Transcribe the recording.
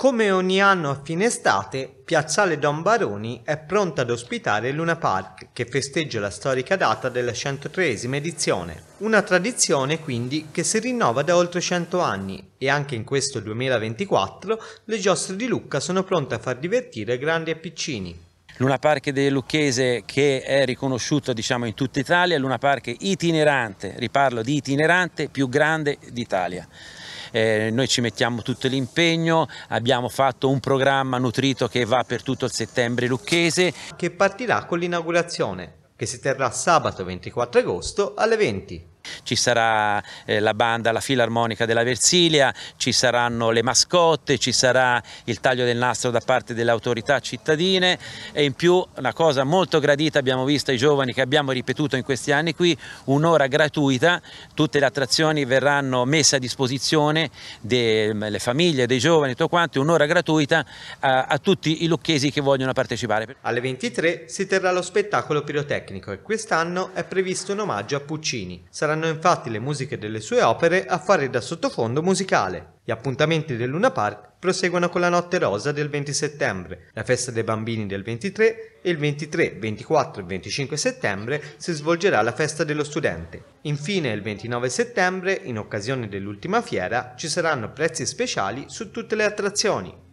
Come ogni anno a fine estate, Piazzale Don Baroni è pronta ad ospitare Luna Park, che festeggia la storica data della 103esima edizione. Una tradizione quindi che si rinnova da oltre 100 anni e anche in questo 2024 le giostre di Lucca sono pronte a far divertire grandi e piccini. Luna Park del Lucchese che è riconosciuto diciamo, in tutta Italia, Luna Park itinerante, riparlo di itinerante, più grande d'Italia eh, noi ci mettiamo tutto l'impegno, abbiamo fatto un programma nutrito che va per tutto il settembre lucchese. Che partirà con l'inaugurazione, che si terrà sabato 24 agosto alle 20 ci sarà eh, la banda, la filarmonica della Versilia, ci saranno le mascotte, ci sarà il taglio del nastro da parte delle autorità cittadine e in più una cosa molto gradita abbiamo visto ai giovani che abbiamo ripetuto in questi anni qui, un'ora gratuita, tutte le attrazioni verranno messe a disposizione delle mm, famiglie, dei giovani, tutto quanto, un'ora gratuita a, a tutti i lucchesi che vogliono partecipare. Alle 23 si terrà lo spettacolo pirotecnico e quest'anno è previsto un omaggio a Puccini. Saranno saranno infatti le musiche delle sue opere a fare da sottofondo musicale. Gli appuntamenti del Luna Park proseguono con la Notte Rosa del 20 settembre, la Festa dei Bambini del 23 e il 23, 24 e 25 settembre si svolgerà la Festa dello Studente. Infine il 29 settembre, in occasione dell'ultima fiera, ci saranno prezzi speciali su tutte le attrazioni.